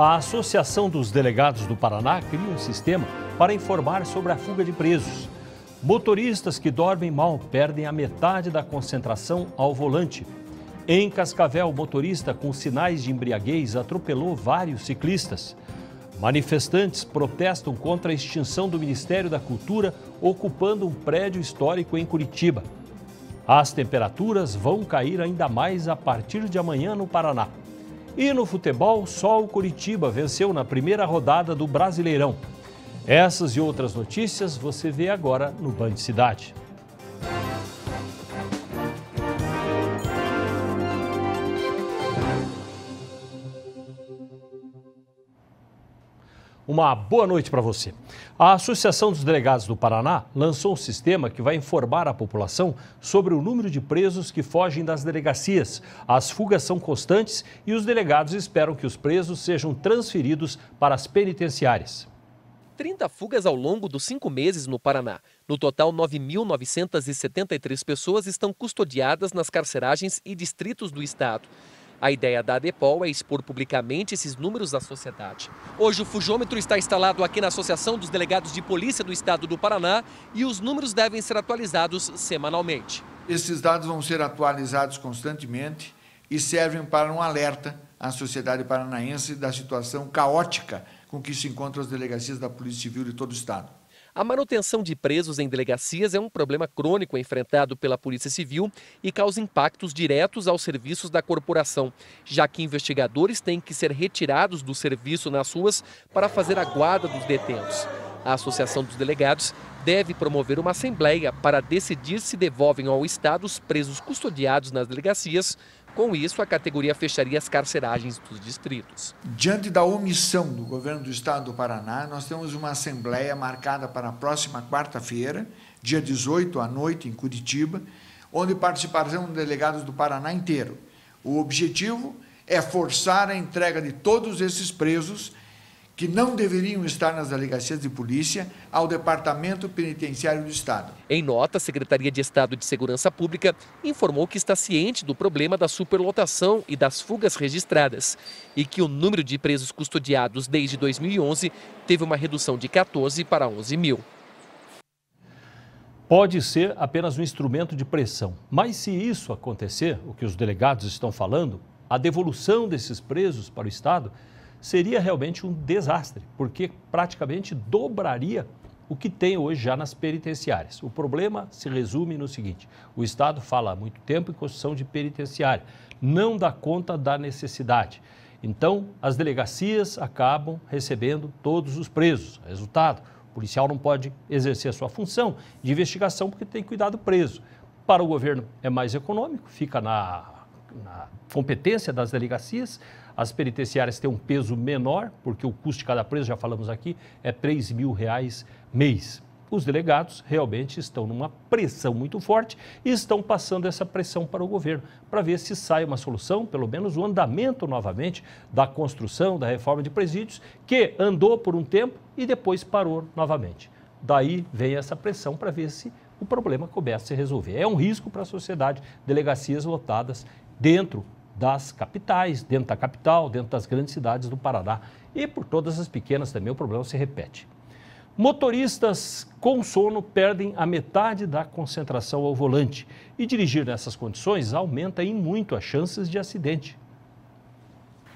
A Associação dos Delegados do Paraná cria um sistema para informar sobre a fuga de presos. Motoristas que dormem mal perdem a metade da concentração ao volante. Em Cascavel, motorista com sinais de embriaguez atropelou vários ciclistas. Manifestantes protestam contra a extinção do Ministério da Cultura, ocupando um prédio histórico em Curitiba. As temperaturas vão cair ainda mais a partir de amanhã no Paraná. E no futebol, só o Curitiba venceu na primeira rodada do Brasileirão. Essas e outras notícias você vê agora no Band Cidade. Uma boa noite para você. A Associação dos Delegados do Paraná lançou um sistema que vai informar a população sobre o número de presos que fogem das delegacias. As fugas são constantes e os delegados esperam que os presos sejam transferidos para as penitenciárias. 30 fugas ao longo dos cinco meses no Paraná. No total, 9.973 pessoas estão custodiadas nas carceragens e distritos do estado. A ideia da ADEPOL é expor publicamente esses números da sociedade. Hoje, o fujômetro está instalado aqui na Associação dos Delegados de Polícia do Estado do Paraná e os números devem ser atualizados semanalmente. Esses dados vão ser atualizados constantemente e servem para um alerta à sociedade paranaense da situação caótica com que se encontram as delegacias da Polícia Civil de todo o Estado. A manutenção de presos em delegacias é um problema crônico enfrentado pela Polícia Civil e causa impactos diretos aos serviços da corporação, já que investigadores têm que ser retirados do serviço nas ruas para fazer a guarda dos detentos. A Associação dos Delegados deve promover uma assembleia para decidir se devolvem ao Estado os presos custodiados nas delegacias com isso, a categoria fecharia as carceragens dos distritos. Diante da omissão do governo do estado do Paraná, nós temos uma assembleia marcada para a próxima quarta-feira, dia 18 à noite, em Curitiba, onde participarão delegados do Paraná inteiro. O objetivo é forçar a entrega de todos esses presos que não deveriam estar nas delegacias de polícia ao Departamento Penitenciário do Estado. Em nota, a Secretaria de Estado de Segurança Pública informou que está ciente do problema da superlotação e das fugas registradas e que o número de presos custodiados desde 2011 teve uma redução de 14 para 11 mil. Pode ser apenas um instrumento de pressão, mas se isso acontecer, o que os delegados estão falando, a devolução desses presos para o Estado seria realmente um desastre, porque praticamente dobraria o que tem hoje já nas penitenciárias. O problema se resume no seguinte: o Estado fala há muito tempo em construção de penitenciária, não dá conta da necessidade. Então, as delegacias acabam recebendo todos os presos. Resultado: o policial não pode exercer a sua função de investigação porque tem cuidado preso. Para o governo é mais econômico, fica na, na competência das delegacias as penitenciárias têm um peso menor, porque o custo de cada preso, já falamos aqui, é 3 mil reais mês. Os delegados realmente estão numa pressão muito forte e estão passando essa pressão para o governo, para ver se sai uma solução, pelo menos o andamento novamente da construção, da reforma de presídios, que andou por um tempo e depois parou novamente. Daí vem essa pressão para ver se o problema começa a se resolver. É um risco para a sociedade, delegacias lotadas dentro das capitais, dentro da capital, dentro das grandes cidades do Paraná e por todas as pequenas também o problema se repete. Motoristas com sono perdem a metade da concentração ao volante e dirigir nessas condições aumenta em muito as chances de acidente.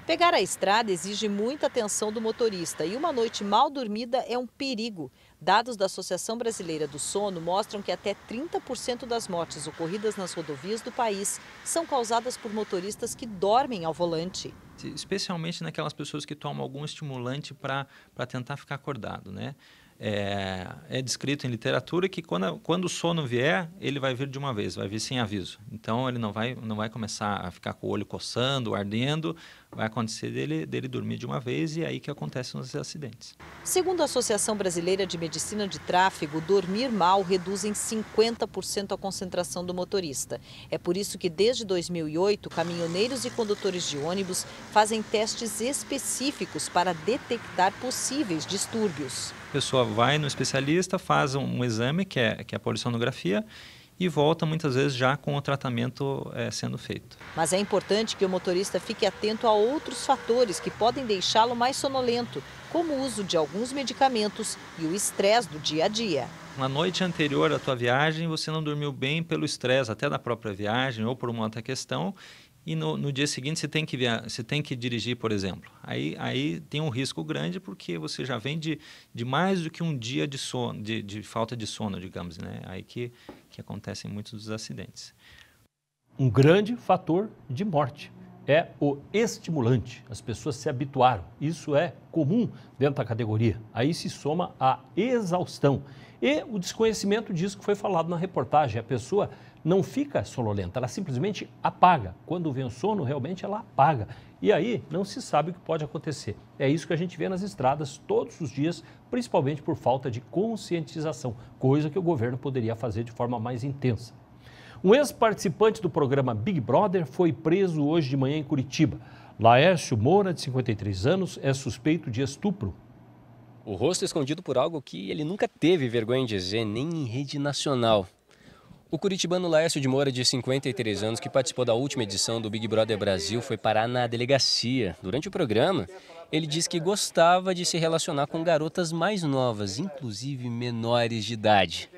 Pegar a estrada exige muita atenção do motorista e uma noite mal dormida é um perigo. Dados da Associação Brasileira do Sono mostram que até 30% das mortes ocorridas nas rodovias do país são causadas por motoristas que dormem ao volante. Especialmente naquelas pessoas que tomam algum estimulante para tentar ficar acordado, né? é, é, descrito em literatura que quando, quando o sono vier, ele vai vir de uma vez, vai vir sem aviso. Então ele não vai, não vai começar a ficar com o olho coçando, ardendo, vai acontecer dele, dele dormir de uma vez e é aí que acontecem os acidentes. Segundo a Associação Brasileira de Medicina de Tráfego, dormir mal reduz em 50% a concentração do motorista. É por isso que desde 2008, caminhoneiros e condutores de ônibus fazem testes específicos para detectar possíveis distúrbios pessoa vai no especialista, faz um, um exame, que é, que é a polissonografia, e volta muitas vezes já com o tratamento é, sendo feito. Mas é importante que o motorista fique atento a outros fatores que podem deixá-lo mais sonolento, como o uso de alguns medicamentos e o estresse do dia a dia. Na noite anterior à tua viagem, você não dormiu bem pelo estresse até da própria viagem ou por uma outra questão, e no, no, dia seguinte você tem que via, você tem que dirigir, por exemplo. Aí, aí tem um risco grande porque você já vem de, de mais do que um dia de sono, de, de falta de sono, digamos, né? Aí que, que acontecem muitos dos acidentes. Um grande fator de morte é o estimulante. As pessoas se habituaram. Isso é comum dentro da categoria. Aí se soma a exaustão e o desconhecimento disso que foi falado na reportagem. A pessoa não fica sonolenta, ela simplesmente apaga. Quando vem o sono, realmente ela apaga. E aí não se sabe o que pode acontecer. É isso que a gente vê nas estradas todos os dias, principalmente por falta de conscientização, coisa que o governo poderia fazer de forma mais intensa. Um ex-participante do programa Big Brother foi preso hoje de manhã em Curitiba. Laércio Moura, de 53 anos, é suspeito de estupro. O rosto escondido por algo que ele nunca teve vergonha em dizer, nem em rede nacional. O curitibano Laércio de Moura, de 53 anos, que participou da última edição do Big Brother Brasil, foi parar na delegacia. Durante o programa, ele disse que gostava de se relacionar com garotas mais novas, inclusive menores de idade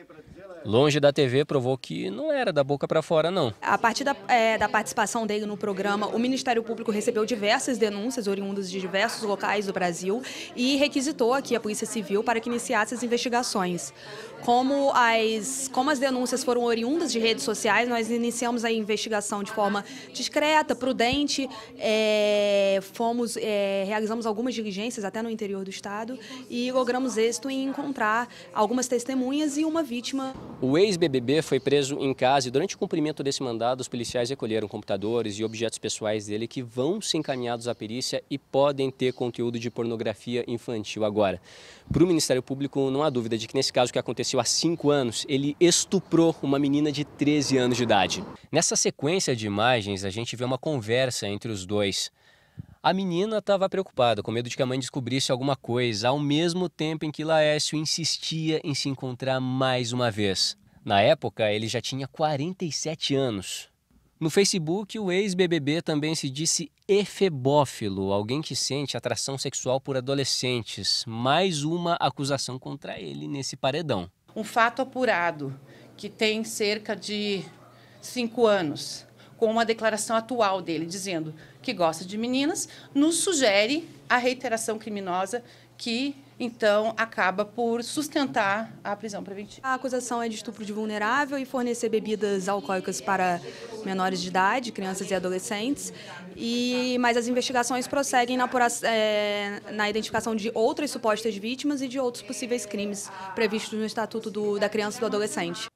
longe da TV provou que não era da boca para fora, não. A partir da, é, da, participação dele no programa, o Ministério Público recebeu diversas denúncias oriundas de diversos locais do Brasil e requisitou aqui a Polícia Civil para que iniciasse as investigações. Como as, como as denúncias foram oriundas de redes sociais, nós iniciamos a investigação de forma discreta, prudente, é, fomos, é, realizamos algumas diligências até no interior do Estado e logramos êxito em encontrar algumas testemunhas e uma vítima o ex-BBB foi preso em casa e durante o cumprimento desse mandado, os policiais recolheram computadores e objetos pessoais dele que vão ser encaminhados à perícia e podem ter conteúdo de pornografia infantil agora. Para o Ministério Público, não há dúvida de que nesse caso que aconteceu há cinco anos, ele estuprou uma menina de 13 anos de idade. Nessa sequência de imagens, a gente vê uma conversa entre os dois. A menina estava preocupada, com medo de que a mãe descobrisse alguma coisa, ao mesmo tempo em que Laércio insistia em se encontrar mais uma vez. Na época, ele já tinha 47 anos. No Facebook, o ex-BBB também se disse efebófilo, alguém que sente atração sexual por adolescentes. Mais uma acusação contra ele nesse paredão. Um fato apurado que tem cerca de cinco anos com a declaração atual dele, dizendo que gosta de meninas, nos sugere a reiteração criminosa que então acaba por sustentar a prisão preventiva. A acusação é de estupro de vulnerável e fornecer bebidas alcoólicas para menores de idade, crianças e adolescentes. E mas as investigações prosseguem na, é, na identificação de outras supostas vítimas e de outros possíveis crimes previstos no Estatuto do, da Criança e do Adolescente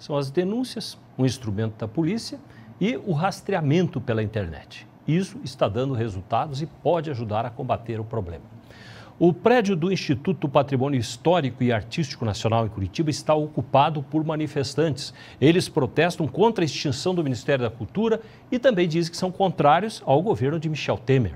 são as denúncias, um instrumento da polícia e o rastreamento pela internet. Isso está dando resultados e pode ajudar a combater o problema. O prédio do Instituto Patrimônio Histórico e Artístico Nacional em Curitiba está ocupado por manifestantes. Eles protestam contra a extinção do Ministério da Cultura e também dizem que são contrários ao governo de Michel Temer.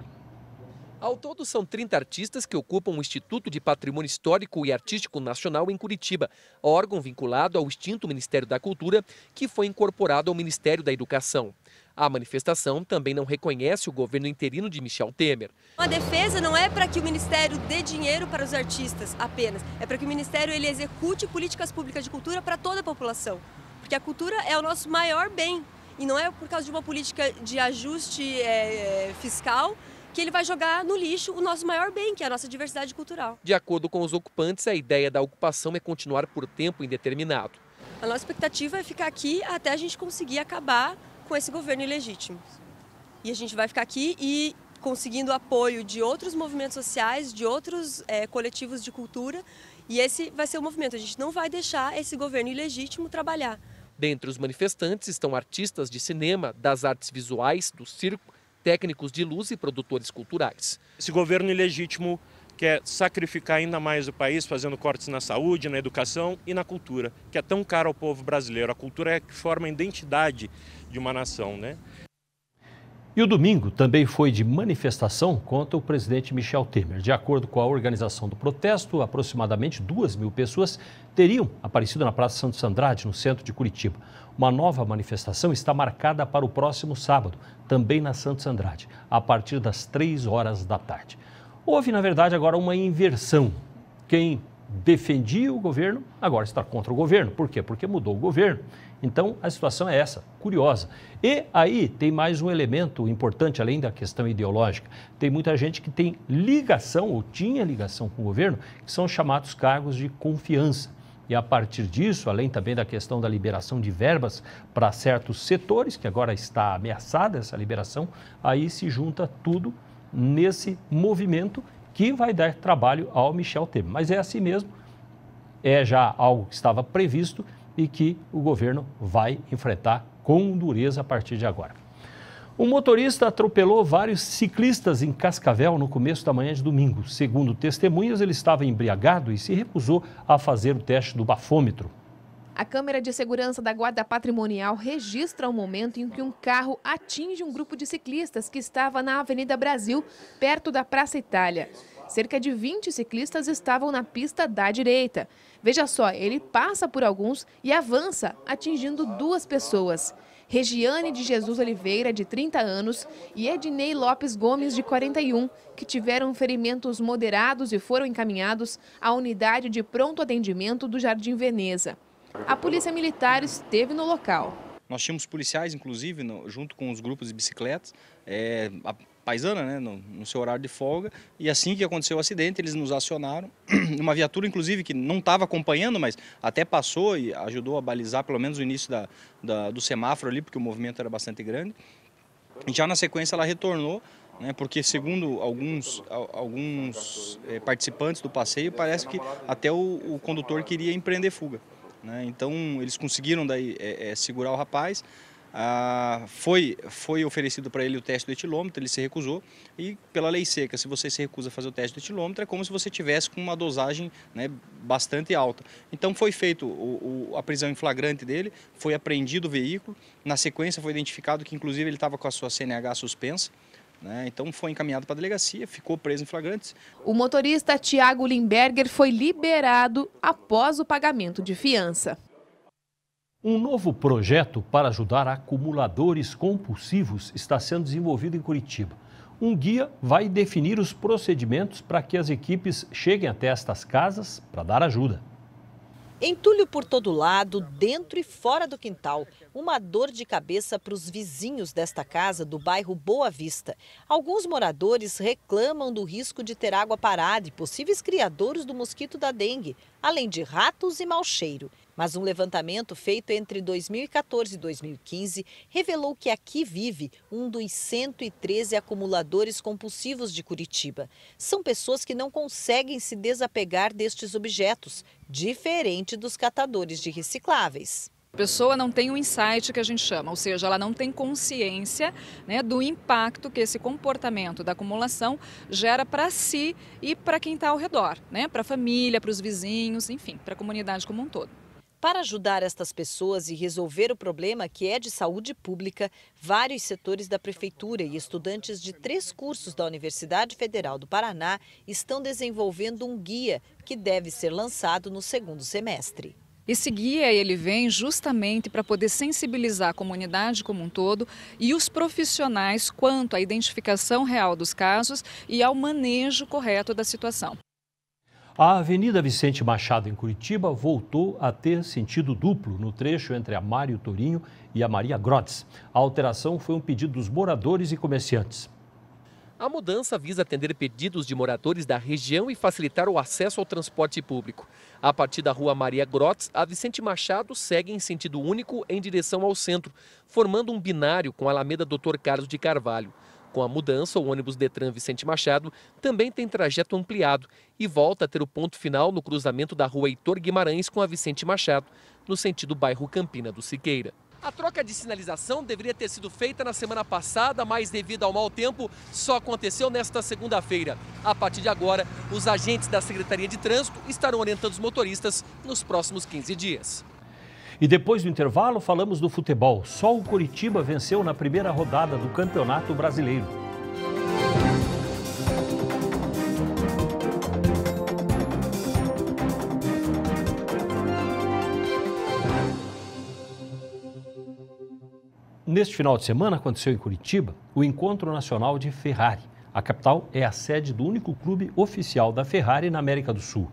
Ao todo, são 30 artistas que ocupam o Instituto de Patrimônio Histórico e Artístico Nacional em Curitiba, órgão vinculado ao extinto Ministério da Cultura, que foi incorporado ao Ministério da Educação. A manifestação também não reconhece o governo interino de Michel Temer. A defesa não é para que o Ministério dê dinheiro para os artistas apenas, é para que o Ministério ele execute políticas públicas de cultura para toda a população. Porque a cultura é o nosso maior bem e não é por causa de uma política de ajuste é, fiscal que ele vai jogar no lixo o nosso maior bem, que é a nossa diversidade cultural. De acordo com os ocupantes, a ideia da ocupação é continuar por tempo indeterminado. A nossa expectativa é ficar aqui até a gente conseguir acabar com esse governo ilegítimo. E a gente vai ficar aqui e conseguindo apoio de outros movimentos sociais, de outros é, coletivos de cultura. E esse vai ser o movimento. A gente não vai deixar esse governo ilegítimo trabalhar. Dentre os manifestantes estão artistas de cinema, das artes visuais, do circo técnicos de luz e produtores culturais. Esse governo ilegítimo quer sacrificar ainda mais o país, fazendo cortes na saúde, na educação e na cultura, que é tão caro ao povo brasileiro. A cultura é que forma a identidade de uma nação, né? E o domingo também foi de manifestação contra o presidente Michel Temer. De acordo com a organização do protesto, aproximadamente duas mil pessoas teriam aparecido na Praça Santos Andrade, no centro de Curitiba. Uma nova manifestação está marcada para o próximo sábado, também na Santos Andrade, a partir das três horas da tarde. Houve, na verdade, agora uma inversão. Quem defendia o governo, agora está contra o governo. Por quê? Porque mudou o governo. Então, a situação é essa, curiosa. E aí tem mais um elemento importante, além da questão ideológica. Tem muita gente que tem ligação, ou tinha ligação com o governo, que são chamados cargos de confiança. E a partir disso, além também da questão da liberação de verbas para certos setores, que agora está ameaçada essa liberação, aí se junta tudo nesse movimento que vai dar trabalho ao Michel Temer. Mas é assim mesmo, é já algo que estava previsto e que o governo vai enfrentar com dureza a partir de agora. Um motorista atropelou vários ciclistas em Cascavel no começo da manhã de domingo. Segundo testemunhas, ele estava embriagado e se recusou a fazer o teste do bafômetro. A câmera de segurança da Guarda Patrimonial registra o momento em que um carro atinge um grupo de ciclistas que estava na Avenida Brasil, perto da Praça Itália. Cerca de 20 ciclistas estavam na pista da direita. Veja só, ele passa por alguns e avança, atingindo duas pessoas. Regiane de Jesus Oliveira, de 30 anos, e Ednei Lopes Gomes, de 41, que tiveram ferimentos moderados e foram encaminhados à unidade de pronto atendimento do Jardim Veneza. A polícia militar esteve no local. Nós tínhamos policiais, inclusive, no, junto com os grupos de bicicletas, é, a paisana, né, no, no, seu horário de folga. E assim que aconteceu o acidente, eles nos acionaram. Uma viatura, inclusive, que não estava acompanhando, mas até passou e ajudou a balizar pelo menos o início da, da, do semáforo ali, porque o movimento era bastante grande. E já na sequência ela retornou, né, porque segundo alguns, alguns é, participantes do passeio, parece que até o, o condutor queria empreender fuga. Né? Então eles conseguiram daí é, é, segurar o rapaz. Ah, foi, foi oferecido para ele o teste do etilômetro, ele se recusou. E pela lei seca, se você se recusa a fazer o teste do etilômetro, é como se você tivesse com uma dosagem né, bastante alta. Então foi feito o, o, a prisão em flagrante dele, foi apreendido o veículo. Na sequência foi identificado que inclusive ele estava com a sua CNH suspensa. Né? Então foi encaminhado para a delegacia, ficou preso em flagrantes. O motorista Tiago Limberger foi liberado após o pagamento de fiança. Um novo projeto para ajudar acumuladores compulsivos está sendo desenvolvido em Curitiba. Um guia vai definir os procedimentos para que as equipes cheguem até estas casas para dar ajuda. Entulho por todo lado, dentro e fora do quintal. Uma dor de cabeça para os vizinhos desta casa do bairro Boa Vista. Alguns moradores reclamam do risco de ter água parada e possíveis criadores do mosquito da dengue, além de ratos e mau cheiro. Mas um levantamento feito entre 2014 e 2015 revelou que aqui vive um dos 113 acumuladores compulsivos de Curitiba. São pessoas que não conseguem se desapegar destes objetos, diferente dos catadores de recicláveis. A pessoa não tem o um insight que a gente chama, ou seja, ela não tem consciência né, do impacto que esse comportamento da acumulação gera para si e para quem está ao redor, né, para a família, para os vizinhos, enfim, para a comunidade como um todo. Para ajudar estas pessoas e resolver o problema que é de saúde pública, vários setores da Prefeitura e estudantes de três cursos da Universidade Federal do Paraná estão desenvolvendo um guia que deve ser lançado no segundo semestre. Esse guia ele vem justamente para poder sensibilizar a comunidade como um todo e os profissionais quanto à identificação real dos casos e ao manejo correto da situação. A Avenida Vicente Machado, em Curitiba, voltou a ter sentido duplo no trecho entre a Mário Torinho e a Maria Grotes. A alteração foi um pedido dos moradores e comerciantes. A mudança visa atender pedidos de moradores da região e facilitar o acesso ao transporte público. A partir da rua Maria Grotes, a Vicente Machado segue em sentido único em direção ao centro, formando um binário com a Alameda Dr. Carlos de Carvalho. Com a mudança, o ônibus Detran Vicente Machado também tem trajeto ampliado e volta a ter o ponto final no cruzamento da rua Heitor Guimarães com a Vicente Machado, no sentido bairro Campina do Siqueira. A troca de sinalização deveria ter sido feita na semana passada, mas devido ao mau tempo, só aconteceu nesta segunda-feira. A partir de agora, os agentes da Secretaria de Trânsito estarão orientando os motoristas nos próximos 15 dias. E depois do intervalo, falamos do futebol. Só o Curitiba venceu na primeira rodada do Campeonato Brasileiro. Neste final de semana aconteceu em Curitiba o Encontro Nacional de Ferrari. A capital é a sede do único clube oficial da Ferrari na América do Sul.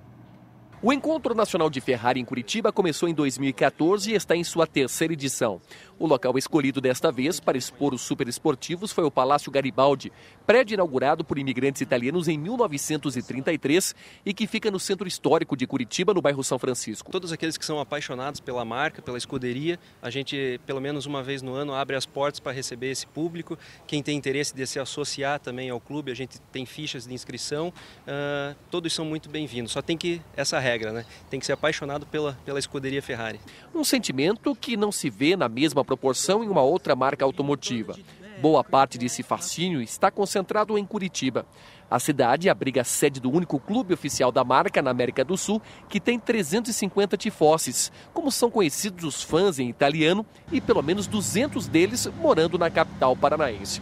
O Encontro Nacional de Ferrari em Curitiba começou em 2014 e está em sua terceira edição. O local escolhido desta vez para expor os superesportivos foi o Palácio Garibaldi, prédio inaugurado por imigrantes italianos em 1933 e que fica no centro histórico de Curitiba, no bairro São Francisco. Todos aqueles que são apaixonados pela marca, pela escuderia, a gente pelo menos uma vez no ano abre as portas para receber esse público. Quem tem interesse de se associar também ao clube, a gente tem fichas de inscrição. Uh, todos são muito bem-vindos. Só tem que essa regra, né? Tem que ser apaixonado pela, pela escuderia Ferrari. Um sentimento que não se vê na mesma proporção em uma outra marca automotiva. Boa parte desse fascínio está concentrado em Curitiba. A cidade abriga a sede do único clube oficial da marca na América do Sul, que tem 350 tifosses, como são conhecidos os fãs em italiano, e pelo menos 200 deles morando na capital paranaense.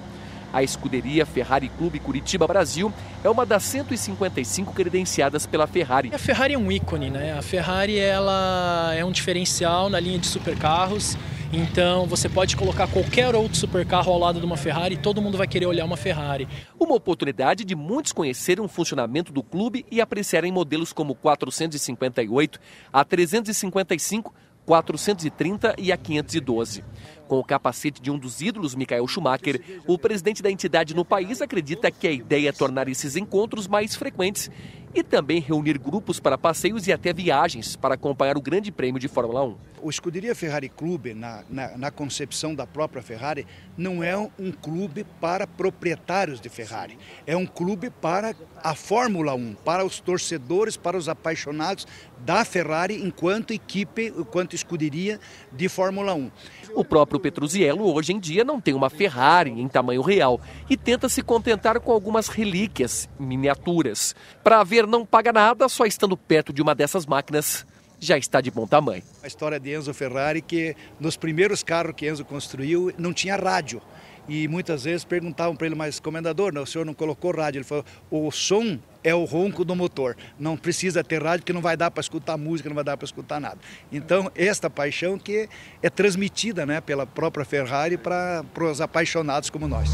A escuderia Ferrari Clube Curitiba Brasil é uma das 155 credenciadas pela Ferrari. A Ferrari é um ícone, né? A Ferrari ela é um diferencial na linha de supercarros então você pode colocar qualquer outro supercarro ao lado de uma Ferrari e todo mundo vai querer olhar uma Ferrari. Uma oportunidade de muitos conhecerem o funcionamento do clube e apreciarem modelos como 458, a 355, 430 e a 512. Com o capacete de um dos ídolos, Michael Schumacher, o presidente da entidade no país acredita que a ideia é tornar esses encontros mais frequentes e também reunir grupos para passeios e até viagens para acompanhar o Grande Prêmio de Fórmula 1. O Escuderia Ferrari Clube, na, na, na, concepção da própria Ferrari, não é um clube para proprietários de Ferrari. É um clube para a Fórmula 1, para os torcedores, para os apaixonados da Ferrari enquanto equipe, enquanto escuderia de Fórmula 1. O próprio do Petruziello hoje em dia não tem uma Ferrari em tamanho real e tenta se contentar com algumas relíquias, miniaturas. Para ver não paga nada, só estando perto de uma dessas máquinas já está de bom tamanho. A história de Enzo Ferrari que nos primeiros carros que Enzo construiu não tinha rádio e muitas vezes perguntavam para ele, mas comendador, não, né, o senhor não colocou rádio? Ele falou, o som é o ronco do motor, não precisa ter rádio que não vai dar para escutar música, não vai dar para escutar nada. Então, esta paixão que é transmitida né, pela própria Ferrari para, para os apaixonados como nós.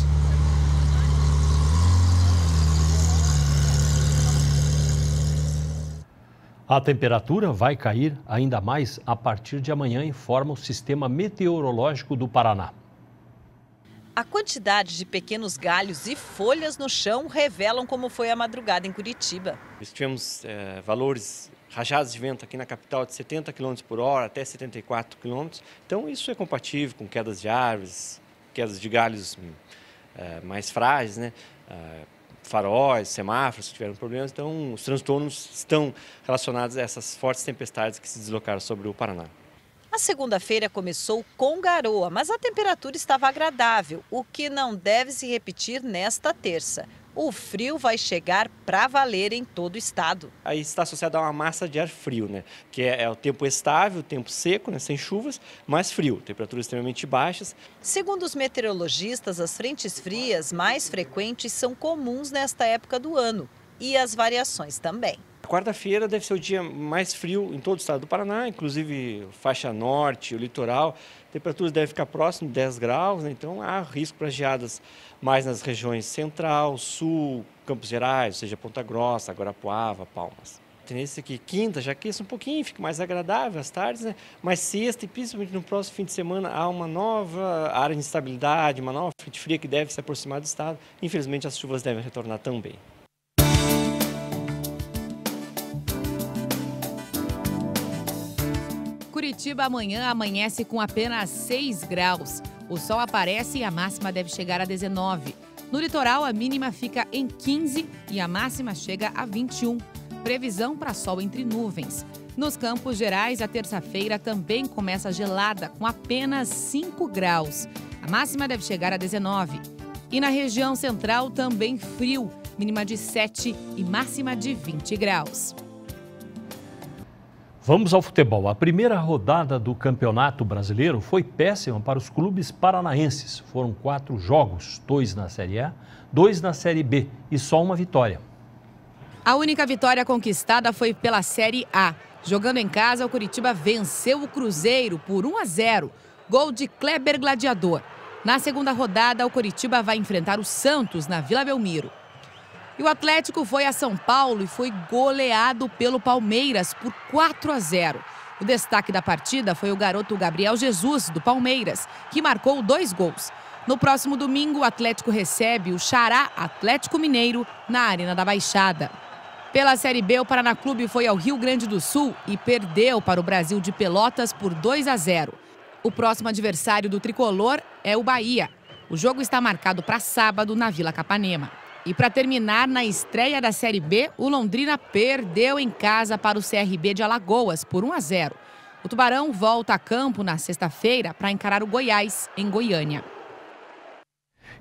A temperatura vai cair ainda mais a partir de amanhã, informa o Sistema Meteorológico do Paraná. A quantidade de pequenos galhos e folhas no chão revelam como foi a madrugada em Curitiba. Nós tivemos é, valores rajados de vento aqui na capital de 70 km por hora até 74 km. Então, isso é compatível com quedas de árvores, quedas de galhos é, mais frágeis, né? É, faróis, semáforos que tiveram problemas. Então, os transtornos estão relacionados a essas fortes tempestades que se deslocaram sobre o Paraná. A segunda-feira começou com garoa, mas a temperatura estava agradável, o que não deve se repetir nesta terça. O frio vai chegar para valer em todo o estado. Aí está associado a uma massa de ar frio, né? Que é, é o tempo estável, o tempo seco, né? sem chuvas, mas frio, temperaturas extremamente baixas. Segundo os meteorologistas, as frentes frias mais frequentes são comuns nesta época do ano e as variações também. Quarta-feira deve ser o dia mais frio em todo o estado do Paraná, inclusive faixa norte, o litoral. Temperaturas devem ficar próximo de 10 graus, né? então há risco para geadas mais nas regiões central, sul, Campos Gerais, ou seja, Ponta Grossa, Guarapuava, Palmas. Tendência é que quinta já aqueça um pouquinho, fica mais agradável as tardes, né? mas sexta e principalmente no próximo fim de semana há uma nova área de instabilidade, uma nova frente fria que deve se aproximar do estado. Infelizmente as chuvas devem retornar também. Curitiba amanhã amanhece com apenas 6 graus. O sol aparece e a máxima deve chegar a 19. No litoral, a mínima fica em 15 e a máxima chega a 21. Previsão para sol entre nuvens. Nos Campos Gerais, a terça-feira também começa gelada, com apenas 5 graus. A máxima deve chegar a 19. E na região central, também frio, mínima de 7 e máxima de 20 graus. Vamos ao futebol. A primeira rodada do Campeonato Brasileiro foi péssima para os clubes paranaenses. Foram quatro jogos, dois na Série A, dois na Série B e só uma vitória. A única vitória conquistada foi pela Série A. Jogando em casa, o Curitiba venceu o Cruzeiro por 1 a 0. Gol de Kleber Gladiador. Na segunda rodada, o Curitiba vai enfrentar o Santos na Vila Belmiro. E o Atlético foi a São Paulo e foi goleado pelo Palmeiras por 4 a 0. O destaque da partida foi o garoto Gabriel Jesus, do Palmeiras, que marcou dois gols. No próximo domingo, o Atlético recebe o Xará Atlético Mineiro na Arena da Baixada. Pela Série B, o Paraná Clube foi ao Rio Grande do Sul e perdeu para o Brasil de Pelotas por 2 a 0. O próximo adversário do tricolor é o Bahia. O jogo está marcado para sábado na Vila Capanema. E para terminar, na estreia da Série B, o Londrina perdeu em casa para o CRB de Alagoas por 1 a 0. O Tubarão volta a campo na sexta-feira para encarar o Goiás, em Goiânia.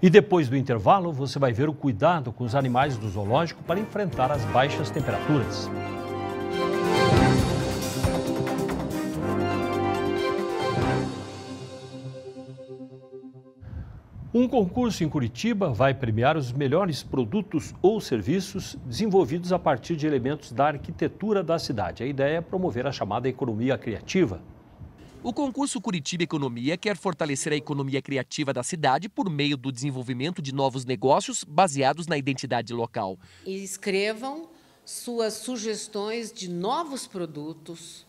E depois do intervalo, você vai ver o cuidado com os animais do zoológico para enfrentar as baixas temperaturas. Um concurso em Curitiba vai premiar os melhores produtos ou serviços desenvolvidos a partir de elementos da arquitetura da cidade. A ideia é promover a chamada economia criativa. O concurso Curitiba Economia quer fortalecer a economia criativa da cidade por meio do desenvolvimento de novos negócios baseados na identidade local. escrevam suas sugestões de novos produtos,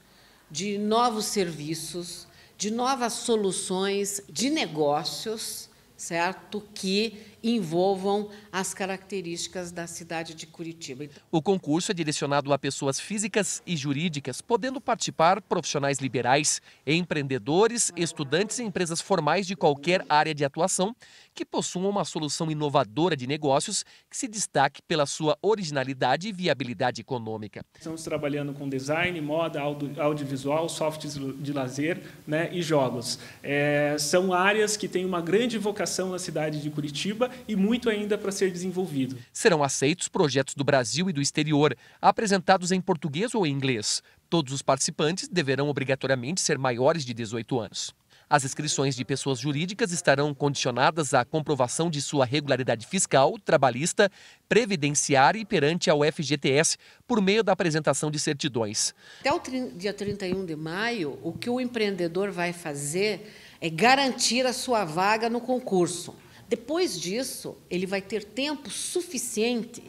de novos serviços, de novas soluções de negócios certo? Que envolvam as características da cidade de Curitiba. Então, o concurso é direcionado a pessoas físicas e jurídicas, podendo participar profissionais liberais, empreendedores, estudantes e empresas formais de qualquer área de atuação que possuam uma solução inovadora de negócios que se destaque pela sua originalidade e viabilidade econômica. Estamos trabalhando com design, moda, audio, audiovisual, softwares de lazer né, e jogos. É, são áreas que têm uma grande vocação na cidade de Curitiba e muito ainda para ser desenvolvido. Serão aceitos projetos do Brasil e do exterior, apresentados em português ou em inglês. Todos os participantes deverão obrigatoriamente ser maiores de 18 anos. As inscrições de pessoas jurídicas estarão condicionadas à comprovação de sua regularidade fiscal, trabalhista, previdenciária e perante ao FGTS, por meio da apresentação de certidões. Até o dia 31 de maio, o que o empreendedor vai fazer é garantir a sua vaga no concurso. Depois disso, ele vai ter tempo suficiente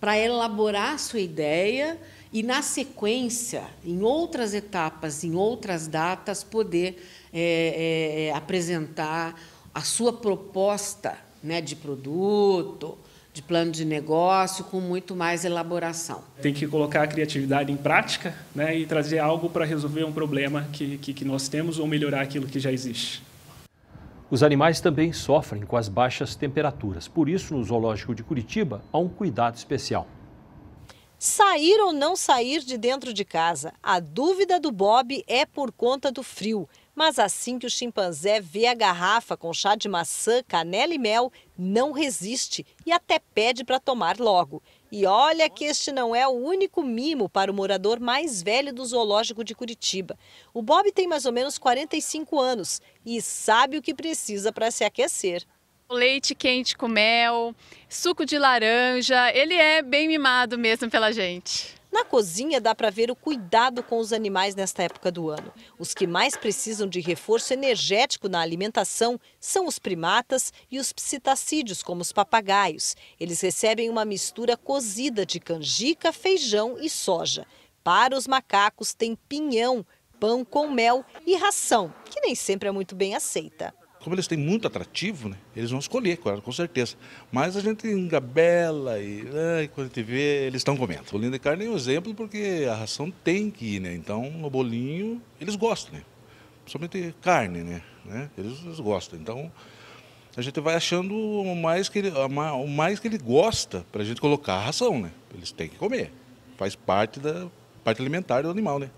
para elaborar sua ideia e, na sequência, em outras etapas, em outras datas, poder é, é, apresentar a sua proposta né, de produto, de plano de negócio, com muito mais elaboração. Tem que colocar a criatividade em prática né, e trazer algo para resolver um problema que, que, que nós temos ou melhorar aquilo que já existe. Os animais também sofrem com as baixas temperaturas, por isso, no Zoológico de Curitiba, há um cuidado especial. Sair ou não sair de dentro de casa, a dúvida do Bob é por conta do frio. Mas assim que o chimpanzé vê a garrafa com chá de maçã, canela e mel, não resiste e até pede para tomar logo. E olha que este não é o único mimo para o morador mais velho do zoológico de Curitiba. O Bob tem mais ou menos 45 anos e sabe o que precisa para se aquecer. Leite quente com mel, suco de laranja, ele é bem mimado mesmo pela gente. Na cozinha dá para ver o cuidado com os animais nesta época do ano. Os que mais precisam de reforço energético na alimentação são os primatas e os psitacídeos, como os papagaios. Eles recebem uma mistura cozida de canjica, feijão e soja. Para os macacos tem pinhão, pão com mel e ração, que nem sempre é muito bem aceita como eles têm muito atrativo, né, eles vão escolher, com certeza. Mas a gente engabela e, quando a gente vê, eles estão comendo. O bolinho de carne é um exemplo porque a ração tem que ir, né? Então, no bolinho, eles gostam, né? Principalmente carne, né? né eles, eles, gostam. Então, a gente vai achando o mais que ele, o mais que ele gosta para a gente colocar a ração, né? Eles têm que comer. Faz parte da parte alimentar do animal, né?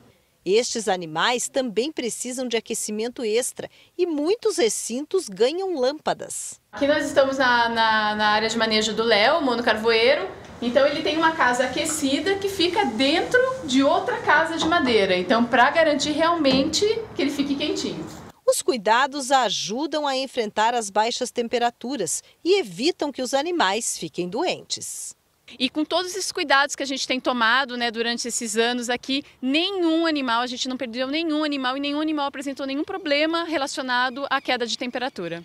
Estes animais também precisam de aquecimento extra e muitos recintos ganham lâmpadas. Aqui nós estamos na, na, na área de manejo do Léo, Mono Carvoeiro. Então ele tem uma casa aquecida que fica dentro de outra casa de madeira. Então para garantir realmente que ele fique quentinho. Os cuidados ajudam a enfrentar as baixas temperaturas e evitam que os animais fiquem doentes. E com todos esses cuidados que a gente tem tomado né, durante esses anos aqui, nenhum animal, a gente não perdeu nenhum animal e nenhum animal apresentou nenhum problema relacionado à queda de temperatura.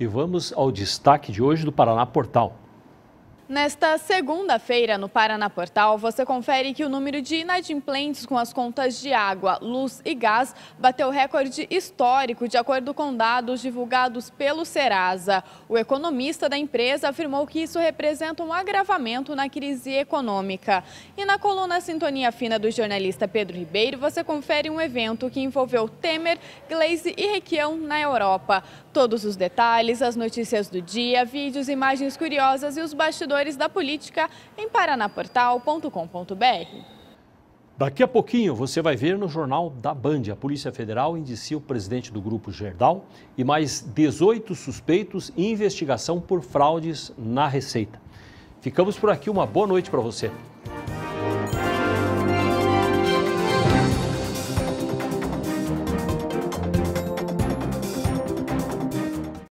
E vamos ao destaque de hoje do Paraná Portal. Nesta segunda-feira, no Paraná Portal, você confere que o número de inadimplentes com as contas de água, luz e gás bateu recorde histórico, de acordo com dados divulgados pelo Serasa. O economista da empresa afirmou que isso representa um agravamento na crise econômica. E na coluna Sintonia Fina do jornalista Pedro Ribeiro, você confere um evento que envolveu Temer, Glaze e Requião na Europa. Todos os detalhes, as notícias do dia, vídeos, imagens curiosas e os bastidores bastidores da política em paranaportal.com.br. Daqui a pouquinho você vai ver no jornal da Band. A Polícia Federal indicia o presidente do grupo Gerdau e mais 18 suspeitos em investigação por fraudes na Receita. Ficamos por aqui, uma boa noite para você.